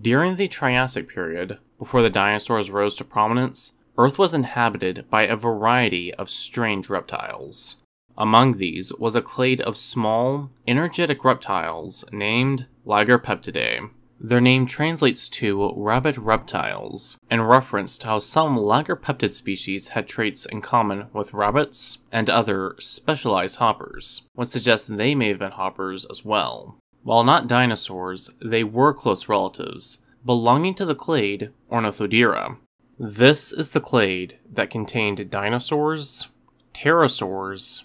During the Triassic period, before the dinosaurs rose to prominence, Earth was inhabited by a variety of strange reptiles. Among these was a clade of small, energetic reptiles named Lagerpeptidae. Their name translates to rabbit reptiles, in reference to how some lagerpeptid species had traits in common with rabbits and other specialized hoppers, which suggests they may have been hoppers as well. While not dinosaurs, they were close relatives, belonging to the clade Ornithodira. This is the clade that contained dinosaurs, pterosaurs,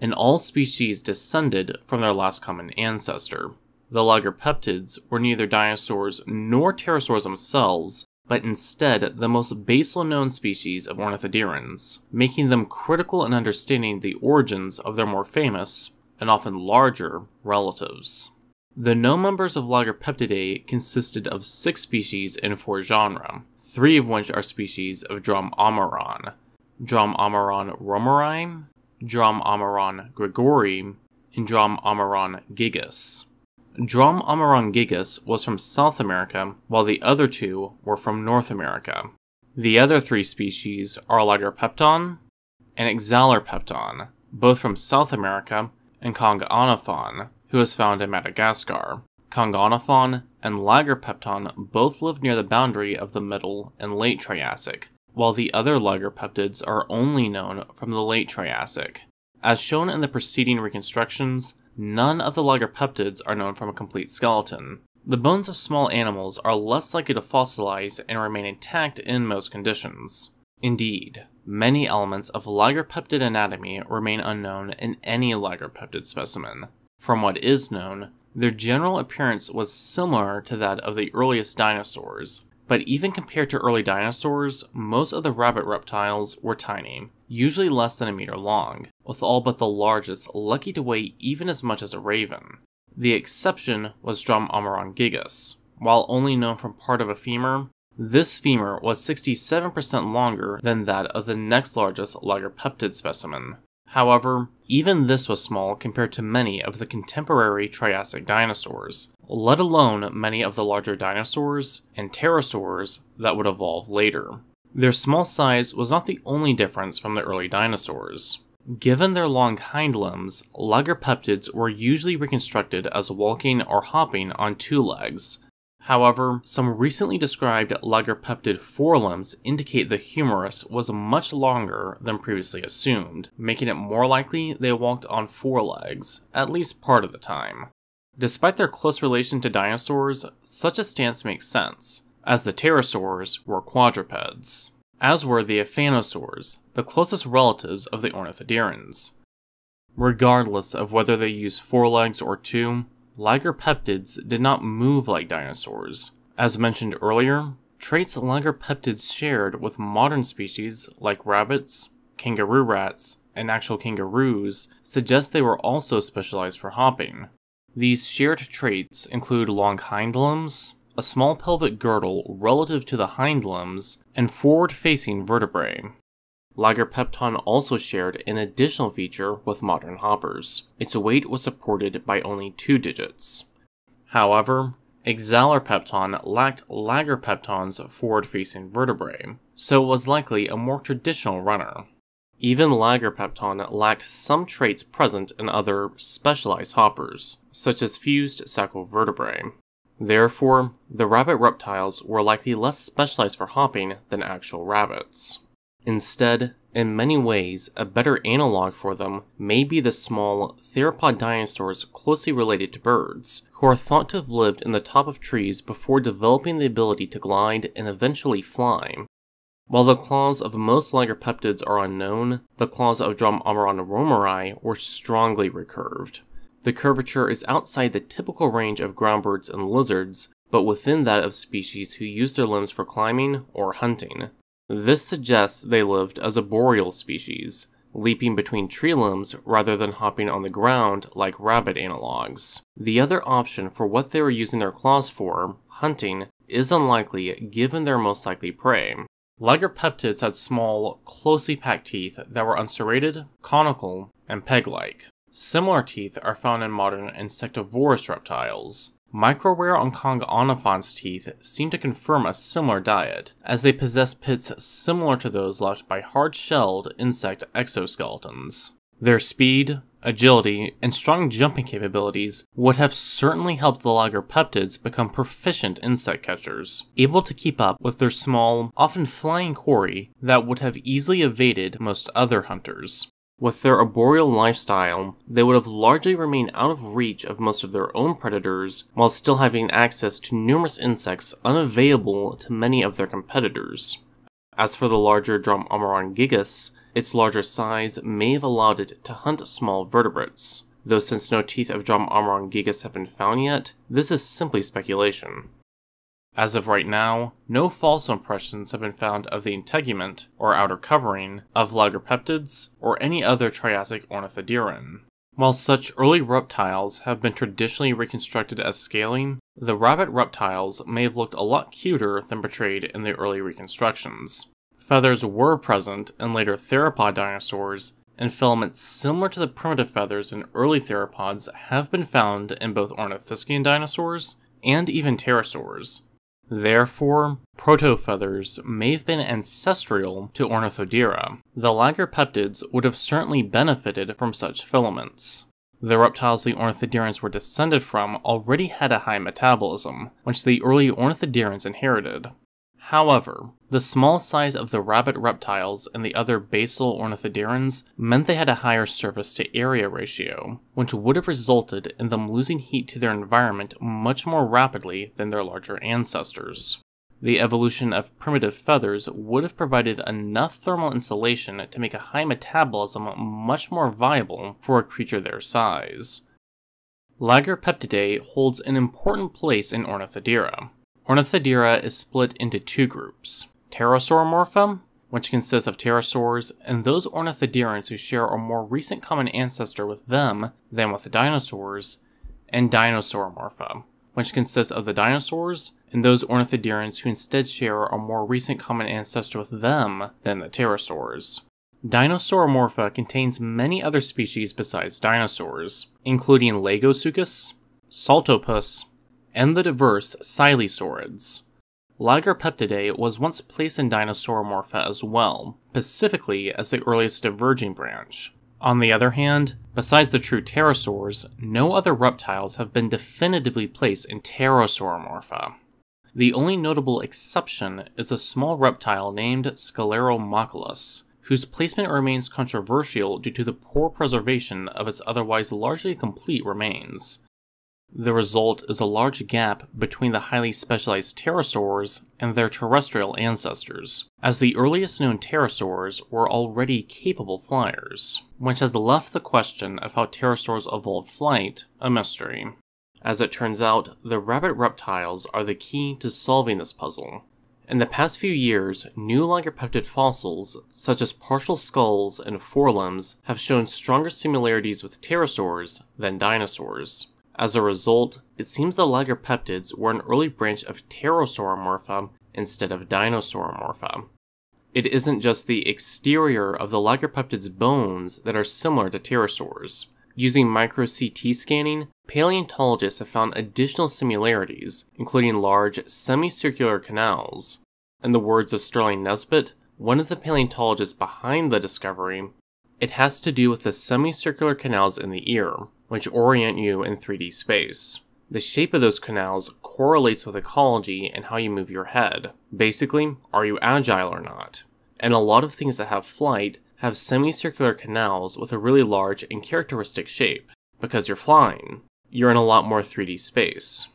and all species descended from their last common ancestor. The logopeptids were neither dinosaurs nor pterosaurs themselves, but instead the most basal known species of ornithoderans, making them critical in understanding the origins of their more famous, and often larger, relatives. The known members of Lagerpeptidae consisted of six species in four genera, three of which are species of Dromomaron, Dromomaron romeri, Dromomaron gregori, and Dromomaron gigas. Dromomaron gigas was from South America, while the other two were from North America. The other three species are Lagerpepton and Exalerpepton, both from South America, and Congonophon, who was found in Madagascar. Congonophon and Lagerpepton both live near the boundary of the Middle and Late Triassic, while the other lagerpeptids are only known from the Late Triassic. As shown in the preceding reconstructions, none of the lagerpeptids are known from a complete skeleton. The bones of small animals are less likely to fossilize and remain intact in most conditions. Indeed, many elements of lagerpeptid anatomy remain unknown in any lagerpeptid specimen, from what is known, their general appearance was similar to that of the earliest dinosaurs, but even compared to early dinosaurs, most of the rabbit reptiles were tiny, usually less than a meter long, with all but the largest lucky to weigh even as much as a raven. The exception was Dromaeosaurus. While only known from part of a femur, this femur was 67% longer than that of the next largest logopeptid specimen, However, even this was small compared to many of the contemporary Triassic dinosaurs, let alone many of the larger dinosaurs and pterosaurs that would evolve later. Their small size was not the only difference from the early dinosaurs. Given their long hind limbs, lagerpeptids were usually reconstructed as walking or hopping on two legs, However, some recently described lagerpeptid forelimbs indicate the humerus was much longer than previously assumed, making it more likely they walked on four legs, at least part of the time. Despite their close relation to dinosaurs, such a stance makes sense, as the pterosaurs were quadrupeds, as were the aphanosaurs, the closest relatives of the ornithoderans. Regardless of whether they used four legs or two, Ligerpeptids did not move like dinosaurs. As mentioned earlier, traits ligerpeptids shared with modern species like rabbits, kangaroo rats, and actual kangaroos suggest they were also specialized for hopping. These shared traits include long hind limbs, a small pelvic girdle relative to the hind limbs, and forward facing vertebrae. Lagerpepton also shared an additional feature with modern hoppers. Its weight was supported by only two digits. However, Exalerpepton lacked Lagerpepton's forward-facing vertebrae, so was likely a more traditional runner. Even Lagerpepton lacked some traits present in other specialized hoppers, such as fused sacral vertebrae. Therefore, the rabbit reptiles were likely less specialized for hopping than actual rabbits. Instead, in many ways, a better analog for them may be the small theropod dinosaurs closely related to birds, who are thought to have lived in the top of trees before developing the ability to glide and eventually fly. While the claws of most lagerpeptids are unknown, the claws of Dromaeonoramori were strongly recurved. The curvature is outside the typical range of ground birds and lizards, but within that of species who use their limbs for climbing or hunting. This suggests they lived as a boreal species, leaping between tree limbs rather than hopping on the ground like rabbit analogs. The other option for what they were using their claws for, hunting, is unlikely given their most likely prey. Lagerpeptids had small, closely packed teeth that were unserrated, conical, and peg-like. Similar teeth are found in modern insectivorous reptiles. Microware on Kong Onifon's teeth seem to confirm a similar diet, as they possess pits similar to those left by hard-shelled insect exoskeletons. Their speed, agility, and strong jumping capabilities would have certainly helped the Lagerpeptids become proficient insect catchers, able to keep up with their small, often flying quarry that would have easily evaded most other hunters. With their arboreal lifestyle, they would have largely remained out of reach of most of their own predators while still having access to numerous insects unavailable to many of their competitors. As for the larger Dromaeron gigas, its larger size may have allowed it to hunt small vertebrates, though since no teeth of Dromaeron gigas have been found yet, this is simply speculation. As of right now, no false impressions have been found of the integument, or outer covering, of lagerpeptids or any other Triassic ornithoderen. While such early reptiles have been traditionally reconstructed as scaling, the rabbit reptiles may have looked a lot cuter than portrayed in the early reconstructions. Feathers were present in later theropod dinosaurs, and filaments similar to the primitive feathers in early theropods have been found in both ornithischian dinosaurs and even pterosaurs, Therefore, protofeathers may have been ancestral to Ornithodira. The lagerpeptids would have certainly benefited from such filaments. The reptiles the ornithodirans were descended from already had a high metabolism, which the early ornithodirans inherited. However, the small size of the rabbit reptiles and the other basal ornithoderans meant they had a higher surface to area ratio, which would have resulted in them losing heat to their environment much more rapidly than their larger ancestors. The evolution of primitive feathers would have provided enough thermal insulation to make a high metabolism much more viable for a creature their size. Lagerpeptidae holds an important place in Ornithodera, Ornithodira is split into two groups pterosaur morpha, which consists of pterosaurs and those ornithoderans who share a more recent common ancestor with them than with the dinosaurs, and dinosaur morpha, which consists of the dinosaurs and those ornithoderans who instead share a more recent common ancestor with them than the pterosaurs. Dinosaur morpha contains many other species besides dinosaurs, including Lagosuchus, Saltopus, and the diverse Silisaurids. Lagerpeptidae was once placed in dinosaur morpha as well, specifically as the earliest diverging branch. On the other hand, besides the true pterosaurs, no other reptiles have been definitively placed in pterosaur morpha. The only notable exception is a small reptile named Scleromoculus, whose placement remains controversial due to the poor preservation of its otherwise largely complete remains. The result is a large gap between the highly specialized pterosaurs and their terrestrial ancestors, as the earliest known pterosaurs were already capable flyers, which has left the question of how pterosaurs evolved flight a mystery. As it turns out, the rabbit reptiles are the key to solving this puzzle. In the past few years, new longipeptid fossils, such as partial skulls and forelimbs, have shown stronger similarities with pterosaurs than dinosaurs. As a result, it seems the lagopeptids were an early branch of pterosauramorpha instead of dinosauromorpha. It isn't just the exterior of the lagopeptids' bones that are similar to pterosaurs. Using micro CT scanning, paleontologists have found additional similarities, including large semicircular canals. In the words of Sterling Nesbitt, one of the paleontologists behind the discovery, it has to do with the semicircular canals in the ear which orient you in 3D space. The shape of those canals correlates with ecology and how you move your head. Basically, are you agile or not? And a lot of things that have flight have semicircular canals with a really large and characteristic shape. Because you're flying, you're in a lot more 3D space.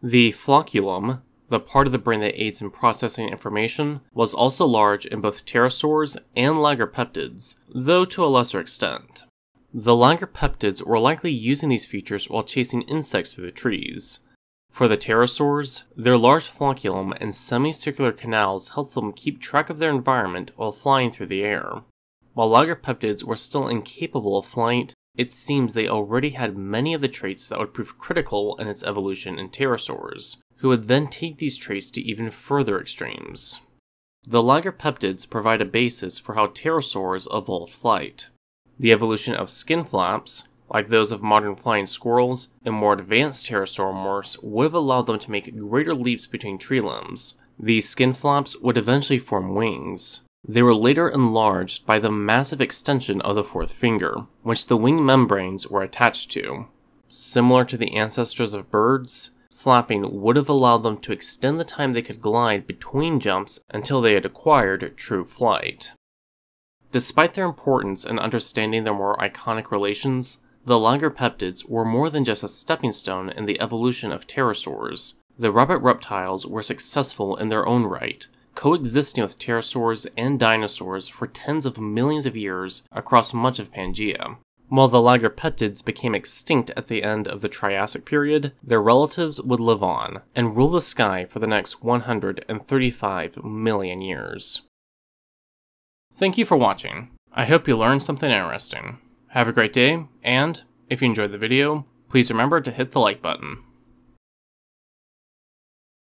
The flocculum, the part of the brain that aids in processing information, was also large in both pterosaurs and lagerpeptids, though to a lesser extent. The longer peptids were likely using these features while chasing insects through the trees. For the pterosaurs, their large flocculum and semicircular canals helped them keep track of their environment while flying through the air. While longer peptids were still incapable of flight, it seems they already had many of the traits that would prove critical in its evolution in pterosaurs, who would then take these traits to even further extremes. The lager peptids provide a basis for how pterosaurs evolved flight. The evolution of skin flaps, like those of modern flying squirrels and more advanced pterosaur morphs, would have allowed them to make greater leaps between tree limbs. These skin flaps would eventually form wings. They were later enlarged by the massive extension of the fourth finger, which the wing membranes were attached to. Similar to the ancestors of birds, flapping would have allowed them to extend the time they could glide between jumps until they had acquired true flight. Despite their importance in understanding their more iconic relations, the longer peptids were more than just a stepping stone in the evolution of pterosaurs. The rabbit reptiles were successful in their own right, coexisting with pterosaurs and dinosaurs for tens of millions of years across much of Pangaea. While the Lagerpeptids became extinct at the end of the Triassic period, their relatives would live on and rule the sky for the next 135 million years. Thank you for watching. I hope you learned something interesting. Have a great day, and if you enjoyed the video, please remember to hit the like button.